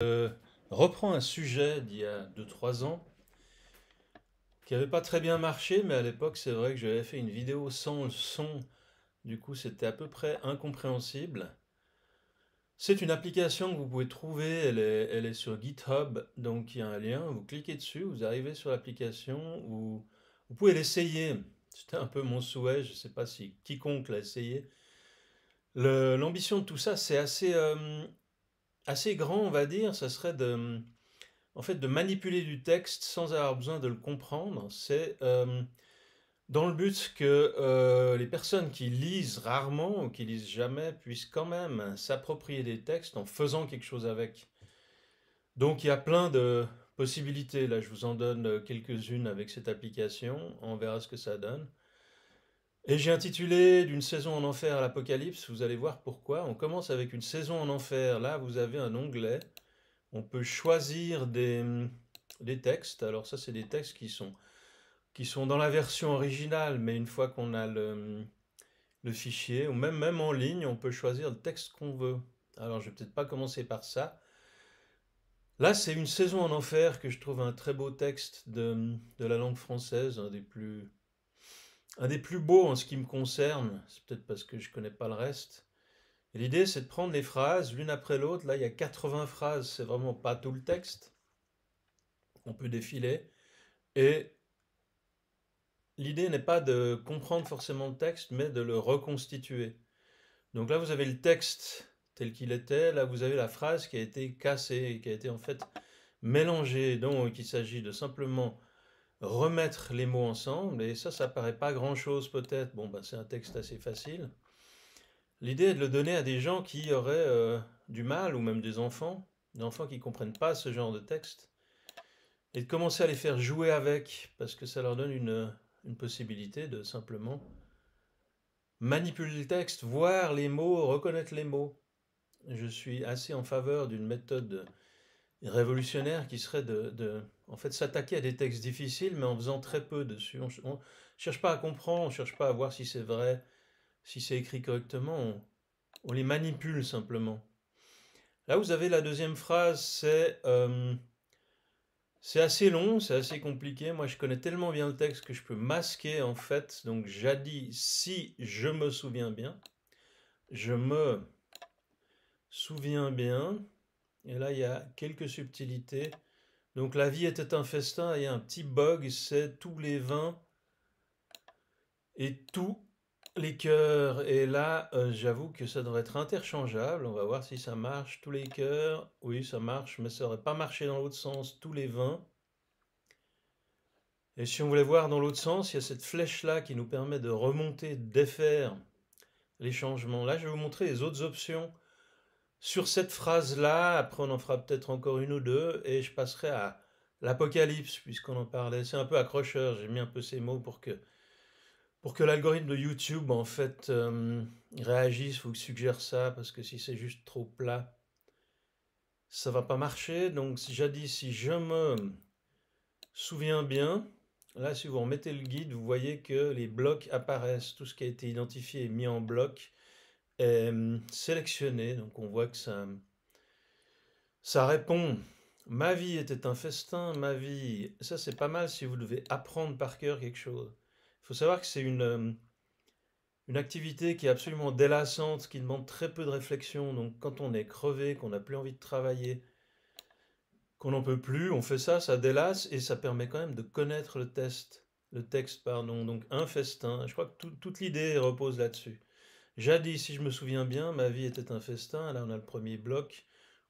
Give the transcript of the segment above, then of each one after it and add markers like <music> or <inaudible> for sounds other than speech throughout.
Je euh, reprend un sujet d'il y a 2-3 ans qui n'avait pas très bien marché, mais à l'époque, c'est vrai que j'avais fait une vidéo sans le son. Du coup, c'était à peu près incompréhensible. C'est une application que vous pouvez trouver, elle est, sur GitHub, donc il y a un lien, vous cliquez dessus, vous arrivez sur l'application, vous, vous pouvez l'essayer. C'était un peu mon souhait, je ne sais pas si quiconque l'a essayé. L'ambition de tout ça, c'est assez euh, assez grand, on va dire, ça serait de, en fait, de manipuler du texte sans avoir besoin de le comprendre. C'est euh, dans le but que euh, les personnes qui lisent rarement ou qui lisent jamais puissent quand même s'approprier des textes en faisant quelque chose avec. Donc il y a plein de possibilités. Là, je vous en donne euh, quelques-unes avec cette application. On verra ce que ça donne. Et j'ai intitulé D'une saison en enfer à l'apocalypse, vous allez voir pourquoi. On commence avec une saison en enfer. Là, vous avez un onglet. On peut choisir des, des textes. Alors ça, c'est des textes qui sont, qui sont dans la version originale, mais une fois qu'on a le, fichier, ou même, même en ligne, on peut choisir le texte qu'on veut. Alors, je vais peut-être pas commencer par ça. Là, c'est une saison en enfer que je trouve un très beau texte de, de la langue française, un des plus un des plus beaux en ce qui me concerne, c'est peut-être parce que je connais pas le reste. L'idée, c'est de prendre les phrases l'une après l'autre. Là, il y a 80 phrases, c'est vraiment pas tout le texte. On peut défiler. Et l'idée n'est pas de comprendre forcément le texte, mais de le reconstituer. Donc là, vous avez le texte tel qu'il était. Là, vous avez la phrase qui a été cassée, qui a été en fait mélangée. Donc, il s'agit de simplement remettre les mots ensemble, et ça, ça paraît pas grand-chose peut-être, bon, ben, c'est un texte assez facile. L'idée est de le donner à des gens qui auraient euh, du mal, ou même des enfants, des enfants qui comprennent pas ce genre de texte, et de commencer à les faire jouer avec, parce que ça leur donne une, possibilité de simplement manipuler le texte, voir les mots, reconnaître les mots. Je suis assez en faveur d'une méthode révolutionnaire qui serait de en fait, s'attaquer à des textes difficiles, mais en faisant très peu dessus. On ne cherche pas à comprendre, on ne cherche pas à voir si c'est vrai, si c'est écrit correctement. On, les manipule simplement. Là, vous avez la deuxième phrase, c'est euh, c'est assez long, c'est assez compliqué. Moi, je connais tellement bien le texte que je peux masquer en fait. Donc, jadis, si je me souviens bien, je me souviens bien. Et là, il y a quelques subtilités. Donc la vie était un festin et un petit bug, c'est tous les vins et tous les cœurs. Et là, euh, j'avoue que ça devrait être interchangeable. On va voir si ça marche. Tous les cœurs, oui, ça marche, mais ça n'aurait pas marché dans l'autre sens. Tous les vins. Et si on voulait voir dans l'autre sens, il y a cette flèche-là qui nous permet de remonter, défaire les changements. Là, je vais vous montrer les autres options sur cette phrase-là, après on en fera peut-être encore une ou deux, et je passerai à l'apocalypse, puisqu'on en parlait. C'est un peu accrocheur, j'ai mis un peu ces mots pour que, pour que l'algorithme de YouTube, en fait, euh, réagisse ou suggère ça, parce que si c'est juste trop plat, ça va pas marcher. Donc, j'ai dit, si je me souviens bien, là, si vous remettez le guide, vous voyez que les blocs apparaissent. Tout ce qui a été identifié est mis en bloc. Euh, sélectionné. Donc on voit que ça, ça répond. Ma vie était un festin, ma vie. Ça, c'est pas mal si vous devez apprendre par cœur quelque chose. Il faut savoir que c'est une, euh, une activité qui est absolument délassante, qui demande très peu de réflexion. Donc, quand on est crevé, qu'on n'a plus envie de travailler, qu'on n'en peut plus, on fait ça, ça délasse et ça permet quand même de connaître le test, le texte, pardon. Donc, un festin. Je crois que toute l'idée repose là-dessus. Jadis, si je me souviens bien, ma vie était un festin. Là, on a le premier bloc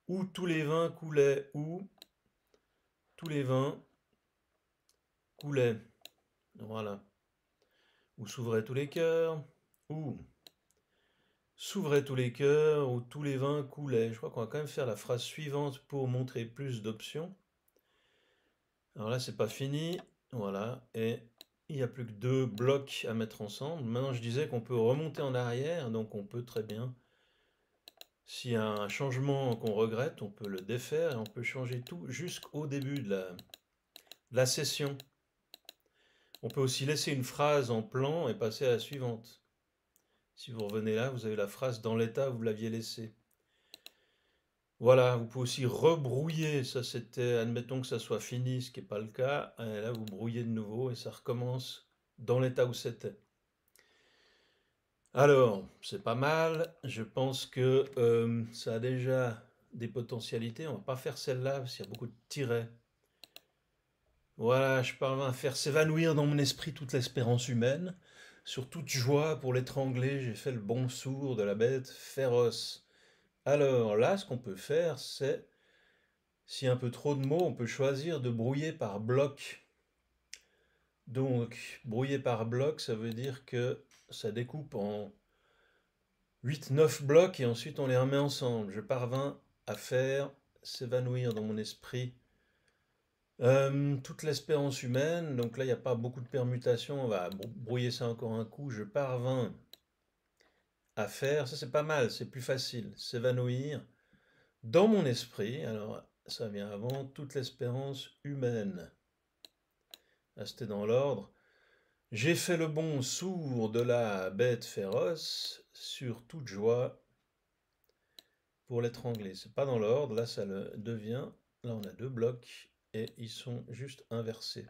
où tous les vins coulaient, où tous les vins coulaient. Voilà. Où s'ouvraient tous les cœurs, où s'ouvraient tous les cœurs, où tous les vins coulaient. Je crois qu'on va quand même faire la phrase suivante pour montrer plus d'options. Alors là, c'est pas fini. Voilà. Et il n'y a plus que deux blocs à mettre ensemble. Maintenant, je disais qu'on peut remonter en arrière, donc on peut très bien, s'il y a un changement qu'on regrette, on peut le défaire et on peut changer tout jusqu'au début de la, la session. On peut aussi laisser une phrase en plan et passer à la suivante. Si vous revenez là, vous avez la phrase dans l'état où vous l'aviez laissée. Voilà, vous pouvez aussi rebrouiller, ça c'était, admettons que ça soit fini, ce qui n'est pas le cas, et euh, là vous brouillez de nouveau et ça recommence dans l'état où c'était. Alors, c'est pas mal, je pense que euh, ça a déjà des potentialités, on va pas faire celle-là parce qu'il y a beaucoup de tirets. Voilà, je parle à faire s'évanouir dans mon esprit toute l'espérance humaine. Sur toute joie, pour l'étrangler, j'ai fait le bon sourd de la bête féroce. Alors là, ce qu'on peut faire, c'est, si un peu trop de mots, on peut choisir de brouiller par bloc. Donc, brouiller par bloc, ça veut dire que ça découpe en 8-9 blocs et ensuite on les remet ensemble. Je parvins à faire s'évanouir dans mon esprit euh, toute l'espérance humaine. Donc là, il n'y a pas beaucoup de permutations. On va brouiller ça encore un coup. Je parvins faire, ça c'est pas mal, c'est plus facile, s'évanouir dans mon esprit, alors ça vient avant toute l'espérance humaine. C'était dans l'ordre. J'ai fait le bon sourd de la bête féroce sur toute joie pour l'étrangler. C'est pas dans l'ordre, là ça devient. Là on a deux blocs et ils sont juste inversés.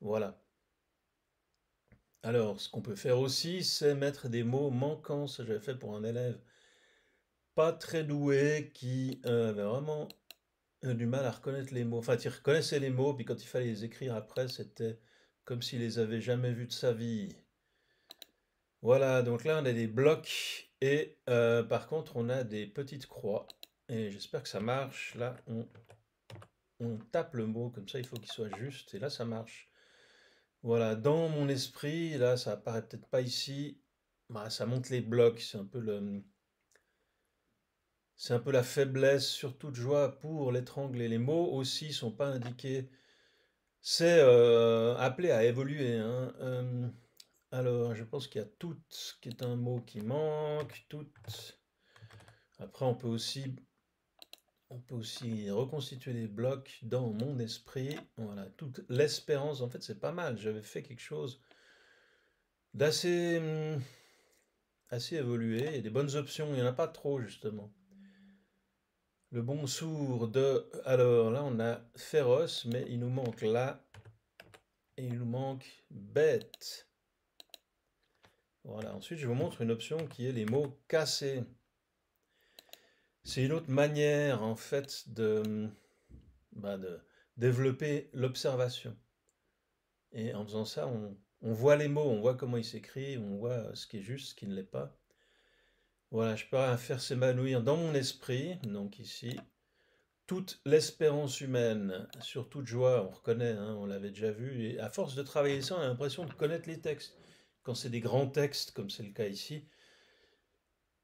Voilà. Alors, ce qu'on peut faire aussi, c'est mettre des mots manquants. Ça, j'avais fait pour un élève pas très doué qui euh, avait vraiment euh, du mal à reconnaître les mots. Enfin, il reconnaissait les mots, puis quand il fallait les écrire après, c'était comme s'il les avait jamais vus de sa vie. Voilà, donc là, on a des blocs et euh, par contre, on a des petites croix. Et j'espère que ça marche. Là, on tape le mot, comme ça, il faut qu'il soit juste. Et là, ça marche. Voilà, dans mon esprit, là, ça apparaît peut-être pas ici, bah, ça monte les blocs, c'est un peu le... C'est un peu la faiblesse, surtout de joie pour l'étrangler. les mots aussi sont pas indiqués. C'est euh, appelé à évoluer. Hein. Euh, alors, je pense qu'il y a toutes qui est un mot qui manque, toutes. Après, on peut aussi on peut aussi reconstituer les blocs dans mon esprit. Voilà, toute l'espérance, en fait, c'est pas mal. J'avais fait quelque chose d'assez hmm, assez évolué. Il y a des bonnes options, il n'y en a pas trop, justement. Le bon sourd de... Alors là, on a féroce, mais il nous manque là. Et il nous manque bête. Voilà, ensuite, je vous montre une option qui est les mots cassés. C'est une autre manière, en fait, de, bah, de développer l'observation. Et en faisant ça, on, voit les mots, on voit comment ils s'écrivent, on voit euh, ce qui est juste, ce qui ne l'est pas. Voilà, je peux faire s'émanouir dans mon esprit, donc ici, toute l'espérance humaine, sur toute joie, on reconnaît, hein, on l'avait déjà vu, et à force de travailler ça, on a l'impression de connaître les textes. Quand c'est des grands textes, comme c'est le cas ici,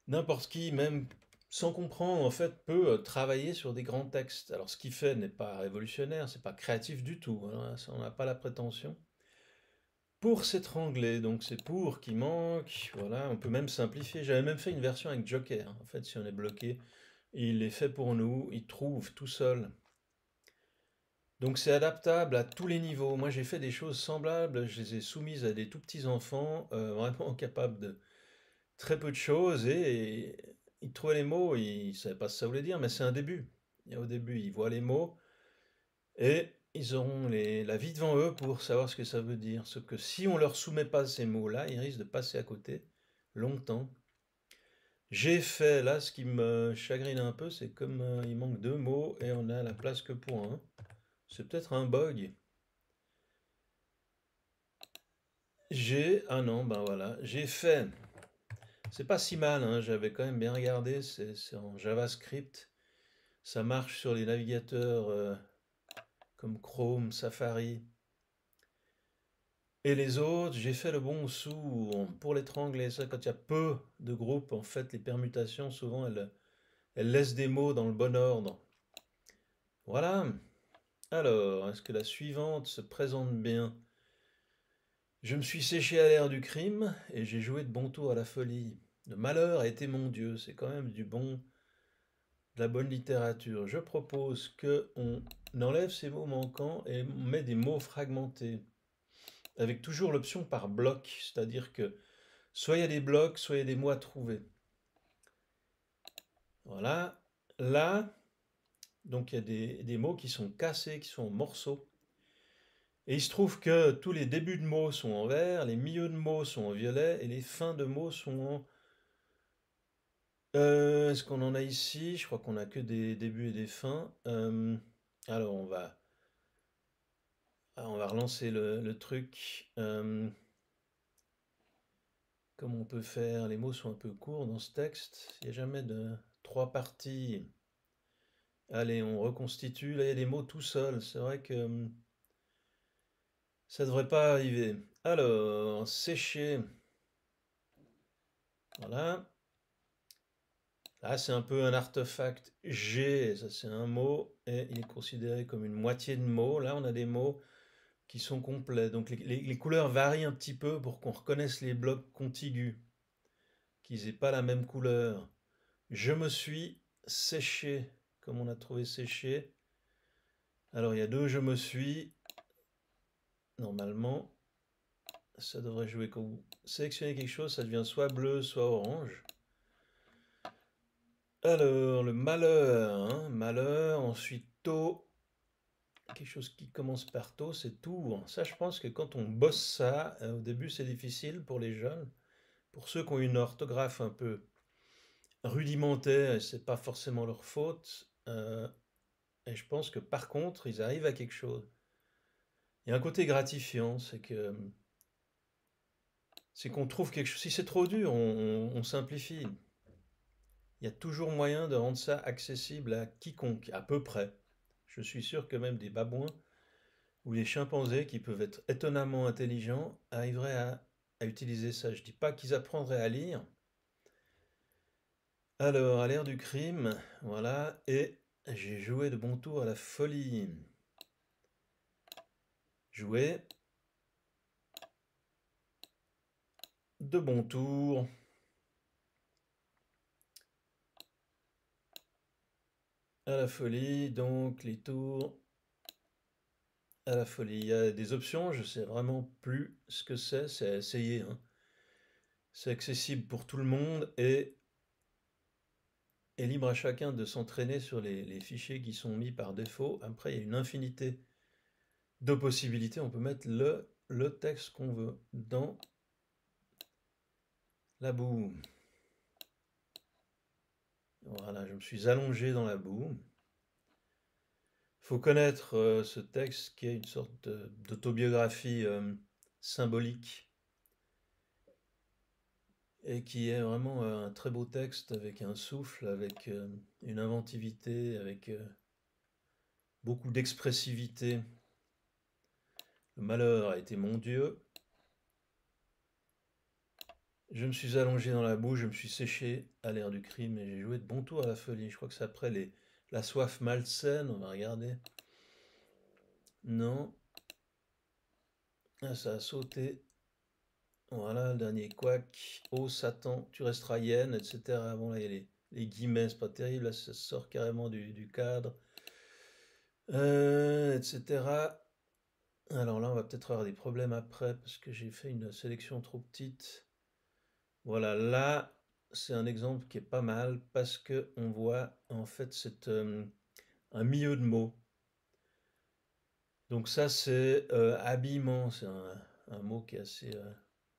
n'importe qui, même sans comprendre en fait peut euh, travailler sur des grands textes. Alors ce qu'il fait n'est pas révolutionnaire, c'est pas créatif du tout, hein, on n'a pas la prétention. Pour s'étrangler, donc c'est pour qui manque, voilà, on peut même simplifier. J'avais même fait une version avec Joker, hein. en fait, si on est bloqué, il est fait pour nous, il trouve tout seul. Donc c'est adaptable à tous les niveaux. Moi j'ai fait des choses semblables, je les ai soumises à des tout petits enfants, euh, <laughs> vraiment capables de très peu de choses, et ils trouvaient les mots, ils ne savaient pas ce que ça voulait dire, mais c'est un début. au début, ils voient les mots et ils auront la vie devant eux pour savoir ce que ça veut dire. Ce que si on leur soumet pas ces mots-là, ils risquent de passer à côté longtemps. J'ai fait, là, ce qui me chagrine un peu, c'est comme euh, il manque deux mots et on a la place que pour un. C'est peut-être un bug. J'ai, ah non, ben voilà, j'ai fait c'est pas si mal, hein. j'avais quand même bien regardé, c'est en JavaScript. Ça marche sur les navigateurs euh, comme Chrome, Safari. Et les autres, j'ai fait le bon sous pour l'étrangler. Ça, quand il y a peu de groupes, en fait, les permutations, souvent, elles laissent des mots dans le bon ordre. Voilà. Alors, est-ce que la suivante se présente bien je me suis séché à l'air du crime et j'ai joué de bon tour à la folie. Le malheur a été mon Dieu, c'est quand même du bon, de la bonne littérature. Je propose que on enlève ces mots manquants et on met des mots fragmentés, avec toujours l'option par bloc, c'est-à-dire que soit il y a des blocs, soit il y a des mots à trouver. Voilà. Là, donc il y a des, des mots qui sont cassés, qui sont en morceaux. Et il se trouve que tous les débuts de mots sont en vert, les milieux de mots sont en violet et les fins de mots sont en... Euh, est-ce qu'on en a ici Je crois qu'on a que des débuts et des fins. Euh, alors on va... Ah, on va relancer le, truc. Euh, comme on peut faire, les mots sont un peu courts dans ce texte. Il n'y a jamais de trois parties. Allez, on reconstitue. Là, il y a des mots tout seuls. C'est vrai que hum, ça devrait pas arriver. Alors, sécher. Voilà. Là, c'est un peu un artefact G, ça c'est un mot, et il est considéré comme une moitié de mot. Là, on a des mots qui sont complets. Donc les, couleurs varient un petit peu pour qu'on reconnaisse les blocs contigus, qu'ils n'aient pas la même couleur. Je me suis séché, comme on a trouvé séché. Alors il y a deux je me suis, normalement, ça devrait jouer quand vous sélectionnez quelque chose, ça devient soit bleu, soit orange. Alors, le malheur, hein, malheur, ensuite tôt, quelque chose qui commence par tôt, c'est tout. Hein. Ça, je pense que quand on bosse ça, euh, au début, c'est difficile pour les jeunes, pour ceux qui ont une orthographe un peu rudimentaire, et c'est pas forcément leur faute. Euh, et je pense que par contre, ils arrivent à quelque chose. Il y a un côté gratifiant, c'est que c'est qu'on trouve quelque chose. Si c'est trop dur, on, simplifie. Il y a toujours moyen de rendre ça accessible à quiconque, à peu près. Je suis sûr que même des babouins ou des chimpanzés, qui peuvent être étonnamment intelligents, arriveraient à, à utiliser ça. Je ne dis pas qu'ils apprendraient à lire. Alors, à l'ère du crime, voilà, et j'ai joué de bon tour à la folie. Jouer. De bons tours. À la folie, donc les tours. À la folie, il y a des options, je sais vraiment plus ce que c'est, c'est à essayer. Hein. C'est accessible pour tout le monde et est libre à chacun de s'entraîner sur les, les, fichiers qui sont mis par défaut. Après, il y a une infinité deux possibilités. On peut mettre le, le texte qu'on veut dans la boue. Voilà, je me suis allongé dans la boue. Il faut connaître euh, ce texte qui est une sorte d'autobiographie euh, symbolique et qui est vraiment euh, un très beau texte avec un souffle, avec une inventivité, avec beaucoup d'expressivité. Le malheur a été mon Dieu. Je me suis allongé dans la boue, je me suis séché à l'air du crime et j'ai joué de bon tour à la folie. Je crois que c'est après les, la soif malsaine, on va regarder. Non. Ah, ça a sauté. Voilà, le dernier quack. Oh Satan, tu resteras hyène, etc. Ah, bon, là, les, guillemets. guillemets, c'est pas terrible. Là, ça sort carrément du, cadre. Euh, etc. Alors là, on va peut-être avoir des problèmes après parce que j'ai fait une sélection trop petite. Voilà, là, c'est un exemple qui est pas mal parce que on voit en fait c'est euh, un milieu de mots. Donc ça, c'est euh, habillement, c'est un, mot qui est assez, euh,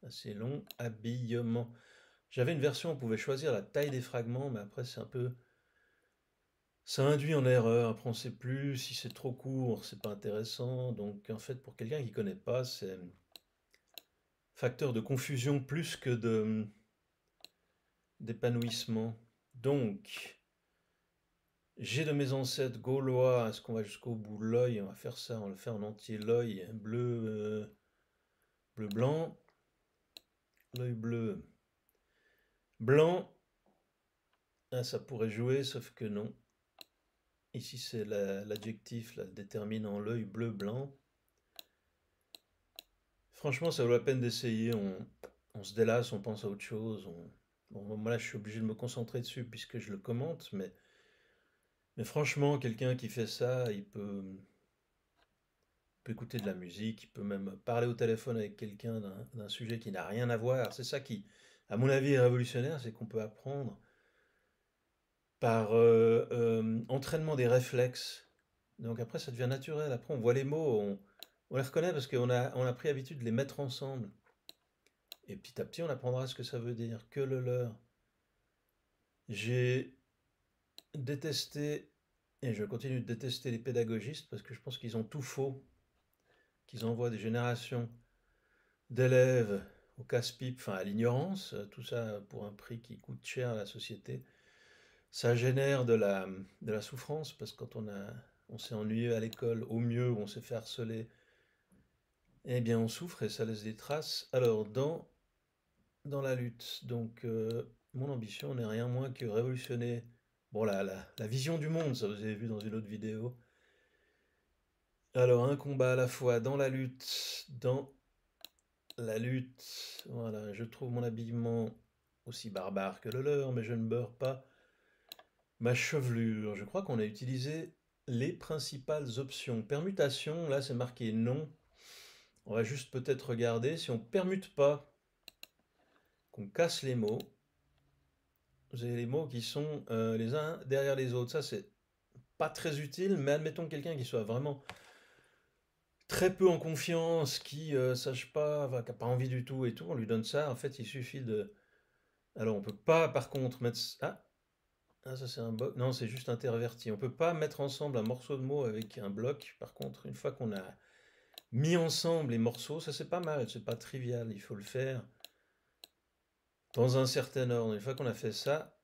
assez long. Habillement. J'avais une version, on pouvait choisir la taille des fragments, mais après c'est un peu ça induit en erreur. Après, on ne sait plus si c'est trop court, c'est pas intéressant. Donc, en fait, pour quelqu'un qui ne connaît pas, c'est facteur de confusion plus que de d'épanouissement. Donc, j'ai de mes ancêtres gaulois. Est-ce qu'on va jusqu'au bout de L'œil, on va faire ça, on le fait en entier. L'œil bleu, euh, bleu blanc, l'œil bleu blanc. Ah, ça pourrait jouer, sauf que non. Ici, c'est l'adjectif, la, le déterminant, l'œil bleu-blanc. Franchement, ça vaut la peine d'essayer. On, se délasse, on pense à autre chose. bon, moi, là, je suis obligé de me concentrer dessus puisque je le commente, mais, mais franchement, quelqu'un qui fait ça, il peut, il peut écouter de la musique, il peut même parler au téléphone avec quelqu'un d'un sujet qui n'a rien à voir. C'est ça qui, à mon avis, est révolutionnaire, c'est qu'on peut apprendre par euh, euh, entraînement des réflexes. Donc après, ça devient naturel. Après, on voit les mots, on, les reconnaît parce qu'on a, a pris l'habitude de les mettre ensemble. Et petit à petit, on apprendra ce que ça veut dire, que le leur. J'ai détesté, et je continue de détester les pédagogistes parce que je pense qu'ils ont tout faux, qu'ils envoient des générations d'élèves au casse-pipe, enfin à l'ignorance, tout ça pour un prix qui coûte cher à la société ça génère de la, de la souffrance parce que quand on, a, on s'est ennuyé à l'école, au mieux, on s'est fait harceler, eh bien on souffre et ça laisse des traces. Alors dans, dans la lutte, donc euh, mon ambition n'est rien moins que révolutionner bon, la, la, la, vision du monde, ça vous avez vu dans une autre vidéo. Alors un combat à la fois dans la lutte, dans la lutte, voilà, je trouve mon habillement aussi barbare que le leur, mais je ne beurre pas Ma chevelure, je crois qu'on a utilisé les principales options. Permutation, là c'est marqué non. On va juste peut-être regarder si on permute pas, qu'on casse les mots. Vous avez les mots qui sont euh, les uns derrière les autres. Ça c'est pas très utile, mais admettons quelqu'un qui soit vraiment très peu en confiance, qui euh, sache pas, qui n'a pas envie du tout et tout, on lui donne ça. En fait, il suffit de... Alors on peut pas par contre mettre... Ah, ah, c'est Non, c'est juste interverti. On ne peut pas mettre ensemble un morceau de mot avec un bloc. Par contre, une fois qu'on a mis ensemble les morceaux, ça c'est pas mal, c'est pas trivial. Il faut le faire dans un certain ordre. Une fois qu'on a fait ça,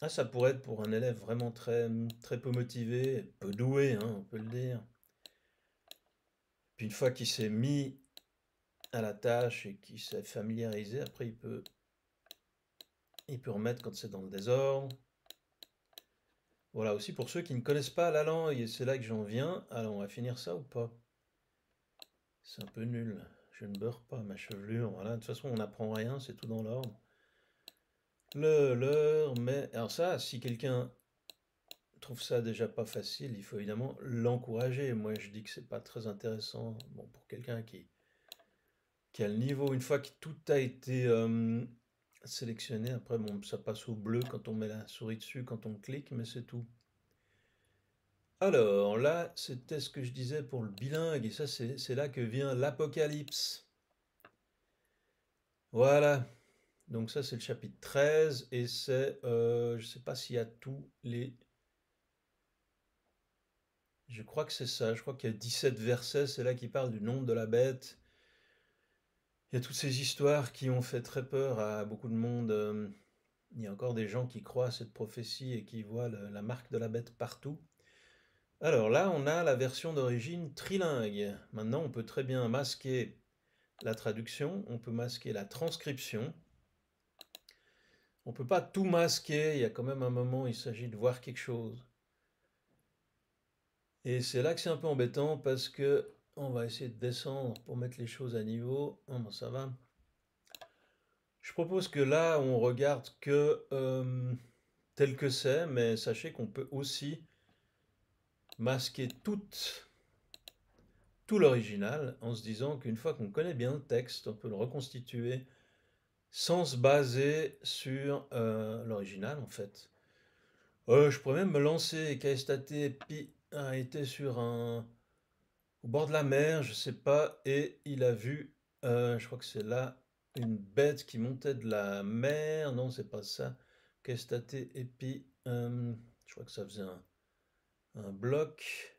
ah, ça pourrait être pour un élève vraiment très, très peu motivé, peu doué, hein, on peut le dire. Puis une fois qu'il s'est mis à la tâche et qu'il s'est familiarisé, après il peut, il peut remettre quand c'est dans le désordre. Voilà, aussi pour ceux qui ne connaissent pas la langue, et c'est là que j'en viens. Alors, on va finir ça ou pas C'est un peu nul. Je ne beurre pas ma chevelure. Voilà, de toute façon, on n'apprend rien, c'est tout dans l'ordre. Le, leur, mais. Alors, ça, si quelqu'un trouve ça déjà pas facile, il faut évidemment l'encourager. Moi, je dis que c'est pas très intéressant. Bon, pour quelqu'un qui, Quel a le niveau, une fois que tout a été. Euh, sélectionner. Après, bon, ça passe au bleu quand on met la souris dessus, quand on clique, mais c'est tout. Alors là, c'était ce que je disais pour le bilingue, et ça, c'est là que vient l'apocalypse. Voilà. Donc ça, c'est le chapitre 13, et c'est... Euh, je ne sais pas s'il y a tous les... Je crois que c'est ça, je crois qu'il y a 17 versets, c'est là qui parle du nombre de la bête. Il y a toutes ces histoires qui ont fait très peur à beaucoup de monde. Euh, il y a encore des gens qui croient à cette prophétie et qui voient la marque de la bête partout. Alors là, on a la version d'origine trilingue. Maintenant, on peut très bien masquer la traduction, on peut masquer la transcription. On ne peut pas tout masquer, il y a quand même un moment, il s'agit de voir quelque chose. Et c'est là que c'est un peu embêtant parce que on va essayer de descendre pour mettre les choses à niveau. ça va. Je propose que là, on regarde que euh, tel que c'est, mais sachez qu'on peut aussi masquer tout l'original en se disant qu'une fois qu'on connaît bien le texte, on peut le reconstituer sans se baser sur euh, l'original en fait. Euh, je pourrais même me lancer KSTT pi été sur un au bord de la mer, je sais pas, et il a vu, euh, je crois que c'est là, une bête qui montait de la mer. Non, c'est pas ça. Kestate et puis euh, je crois que ça faisait un, bloc.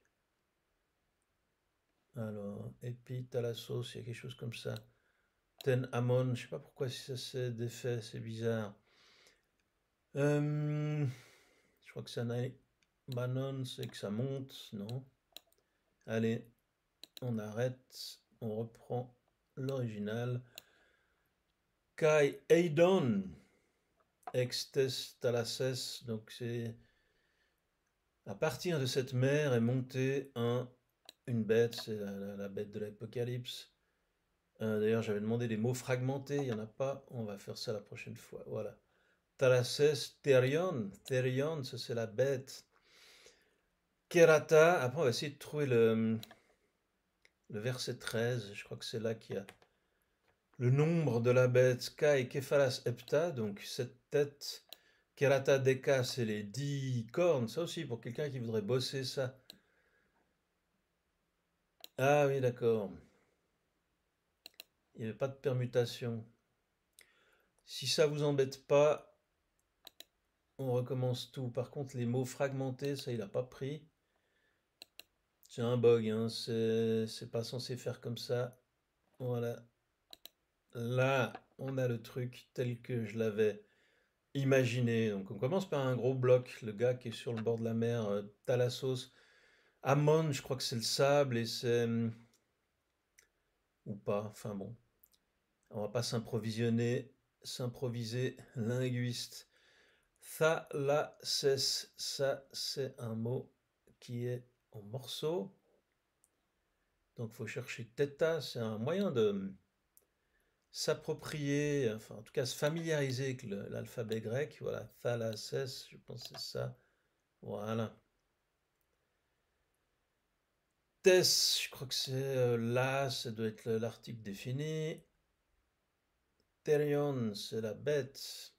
Alors, la sauce il y a quelque chose comme ça. Ten amon, je sais pas pourquoi si ça s'est défait, c'est bizarre. Euh, je crois que ça n'a. Banon, c'est que ça monte, non Allez, on arrête, on reprend l'original. Kai Eidon, Extes Talases, donc c'est à partir de cette mer est montée un, une bête, c'est la, bête de l'Apocalypse. Euh, d'ailleurs, j'avais demandé des mots fragmentés, il n'y en a pas, on va faire ça la prochaine fois. Voilà. Talases Terion, Therion, c'est la bête. Kerata, après on va essayer de trouver le, le verset 13, je crois que c'est là qu'il y a le nombre de la bête, Kai Kephalas Hepta, donc cette tête, Kerata Deka, c'est les dix cornes, ça aussi pour quelqu'un qui voudrait bosser ça. Ah oui, d'accord. Il n'y avait pas de permutation. Si ça vous embête pas, on recommence tout. Par contre, les mots fragmentés, ça il n'a pas pris. C'est un bug, hein, c'est pas censé faire comme ça. Voilà. Là, on a le truc tel que je l'avais imaginé. Donc on commence par un gros bloc, le gars qui est sur le bord de la mer, euh, Thalassos. Amon, je crois que c'est le sable et c'est... Hum, ou pas, enfin bon. On va pas s'improvisionner, s'improviser linguiste. Thalassos, ça c'est un mot qui est morceaux. Donc faut chercher Theta, c'est un moyen de s'approprier, enfin en tout cas se familiariser avec l'alphabet grec. Voilà, thalasses, je pense c'est ça. Voilà. Tes, je crois que c'est euh, là, ça doit être l'article défini. terion c'est la bête.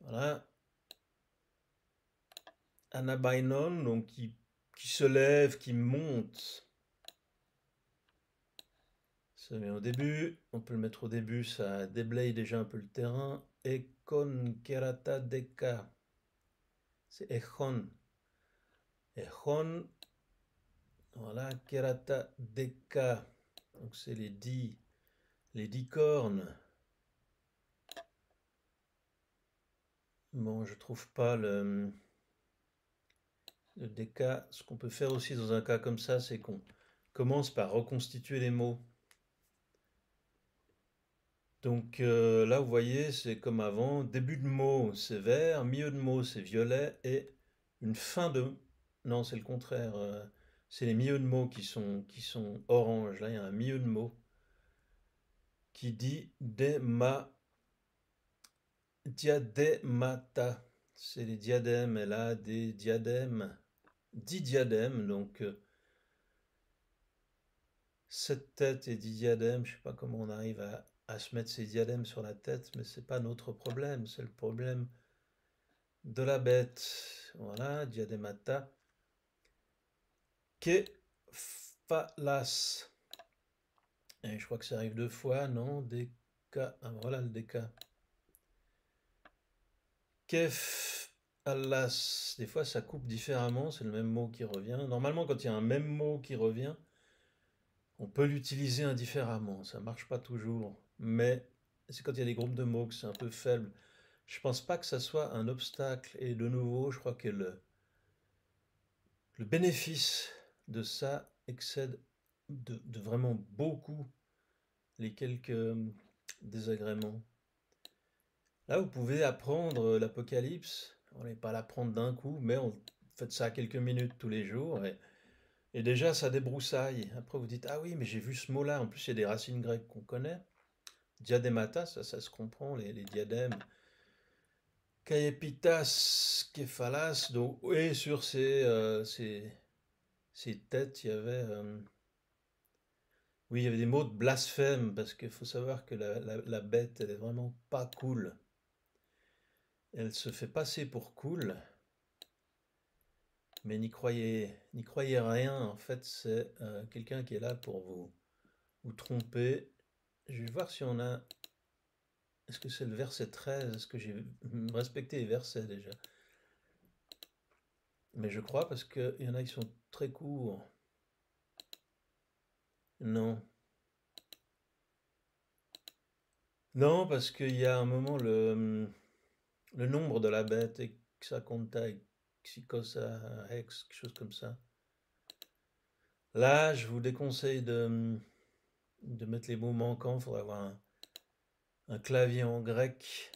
Voilà. Anna donc qui, se lève, qui monte. Ça met au début, on peut le mettre au début, ça déblaye déjà un peu le terrain. Ekon Kerata Deka. C'est Echon. Echon. Voilà, Kerata Deka. Donc c'est les dix, les dix cornes. Bon, je trouve pas le des cas, ce qu'on peut faire aussi dans un cas comme ça, c'est qu'on commence par reconstituer les mots. Donc euh, là, vous voyez, c'est comme avant, début de mot, c'est vert, milieu de mot, c'est violet, et une fin de... Non, c'est le contraire. Euh, c'est les milieux de mots qui sont, qui sont orange. Là, il y a un milieu de mot qui dit déma... diadémata. C'est les diadèmes, elle là, des diadèmes dix diadèmes. Donc, euh, cette tête et dix diadèmes, je ne sais pas comment on arrive à, se mettre ces diadèmes sur la tête, mais ce n'est pas notre problème, c'est le problème de la bête. Voilà, diademata. Kefalas. Et je crois que ça arrive deux fois, non Déca. Ah, voilà le déca. Kef Alas, ah des fois ça coupe différemment, c'est le même mot qui revient. Normalement, quand il y a un même mot qui revient, on peut l'utiliser indifféremment, ça marche pas toujours. Mais c'est quand il y a des groupes de mots que c'est un peu faible. Je pense pas que ça soit un obstacle. Et de nouveau, je crois que le, bénéfice de ça excède de vraiment beaucoup les quelques hum, désagréments. Là, vous pouvez apprendre euh, l'Apocalypse on n'est pas à la prendre d'un coup, mais on fait ça quelques minutes tous les jours. Et, déjà, ça débroussaille. Après, vous dites, ah oui, mais j'ai vu ce mot-là. En plus, il y a des racines grecques qu'on connaît. Diadémata, ça, se comprend, les, diadèmes. Caepitas, Kephalas, donc, et sur ces, euh, têtes, il y avait. Euh, oui, il y avait des mots de blasphème, parce qu'il faut savoir que la, la bête, elle est vraiment pas cool. Elle se fait passer pour cool, mais n'y croyez, n'y croyez rien. En fait, c'est euh, quelqu'un qui est là pour vous, vous tromper. Je vais voir si on a. Est-ce que c'est le verset 13 Est-ce que j'ai <laughs> respecté les versets déjà Mais je crois parce qu'il y en a qui sont très courts. Non. Non, parce qu'il y a un moment le. Hum, le nombre de la bête, hexaconta, xikosa hex, quelque chose comme ça. Là, je vous déconseille de, de mettre les mots manquants. Il faudrait avoir un, clavier en grec.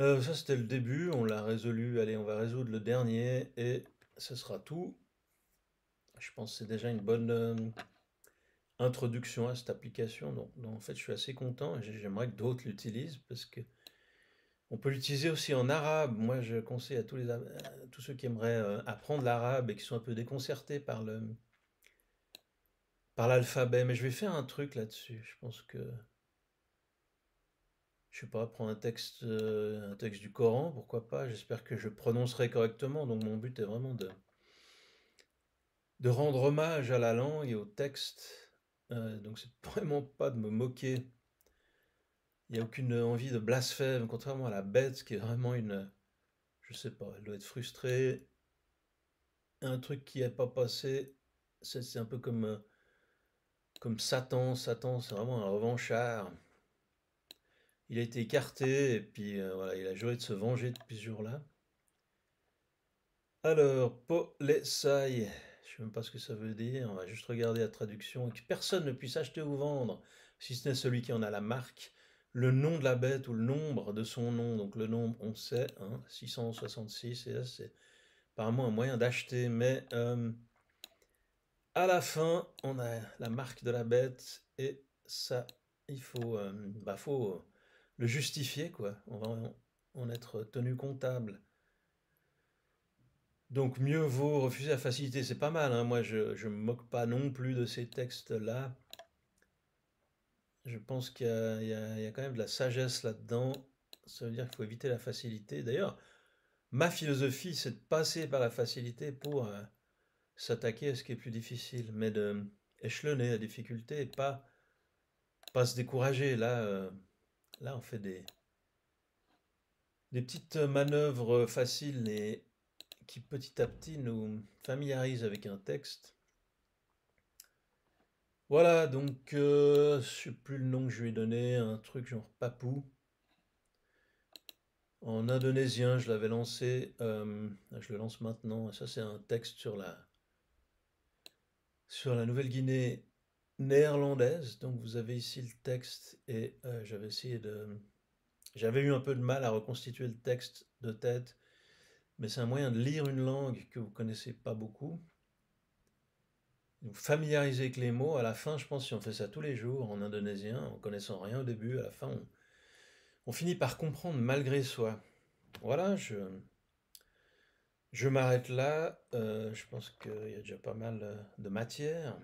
Euh, ça, c'était le début. On l'a résolu. Allez, on va résoudre le dernier et ce sera tout. Je pense que c'est déjà une bonne euh, introduction à cette application. en fait, je suis assez content et j'aimerais que d'autres l'utilisent parce que on peut l'utiliser aussi en arabe. Moi, je conseille à tous, les, tous ceux qui aimeraient euh, apprendre l'arabe et qui sont un peu déconcertés par le par l'alphabet. Mais je vais faire un truc là-dessus. Je pense que je sais pas, prendre un texte, euh, un texte du Coran, pourquoi pas. J'espère que je prononcerai correctement. Donc mon but est vraiment de de rendre hommage à la langue et au texte. Euh, donc c'est <laughs> vraiment pas de me moquer il n'y a aucune envie de blasphème, contrairement à la bête qui est vraiment une. Je sais pas, elle doit être frustrée. Un truc qui n'est pas passé, c'est un peu comme, euh, comme Satan. Satan, c'est vraiment un revanchard. Il a été écarté et puis euh, voilà, il a joué de se venger depuis ce jour-là. Alors, Polesai, je ne sais même pas ce que ça veut dire, on va juste regarder la traduction. que personne ne puisse acheter ou vendre, si ce n'est celui qui en a la marque le nom de la bête ou le nombre de son nom. Donc le nombre, on sait, 666, hein, et là c'est apparemment un moyen d'acheter. Mais euh, à la fin, on a la marque de la bête et ça, il faut, euh, bah, faut le justifier, quoi. On va en être tenu comptable. Donc mieux vaut refuser la facilité, c'est pas mal. Hein. Moi, je ne me moque pas non plus de ces textes-là. Je pense qu'il y, a quand même de la sagesse là-dedans. Ça veut dire qu'il faut éviter la facilité. D'ailleurs, ma philosophie, c'est de passer par la facilité pour euh, s'attaquer à ce qui est plus difficile, mais de échelonner la difficulté et pas, pas se décourager. Là, euh, là, on fait des, des petites manœuvres faciles et qui petit à petit nous familiarisent avec un texte voilà, donc je euh, je sais plus le nom que je lui ai donné, un truc genre papou. En indonésien, je l'avais lancé, euh, ah, je le lance maintenant, ça c'est un texte sur la, sur la Nouvelle-Guinée néerlandaise. Donc vous avez ici le texte et euh, j'avais essayé de... J'avais eu un peu de mal à reconstituer le texte de tête, mais c'est un moyen de lire une langue que vous connaissez pas beaucoup, vous familiariser avec les mots, à la fin, je pense, si on fait ça tous les jours, en indonésien, en connaissant rien au début, à la fin, on, finit par comprendre malgré soi. Voilà, je, je m'arrête là. Euh, je pense qu'il y a déjà pas mal euh, de matière.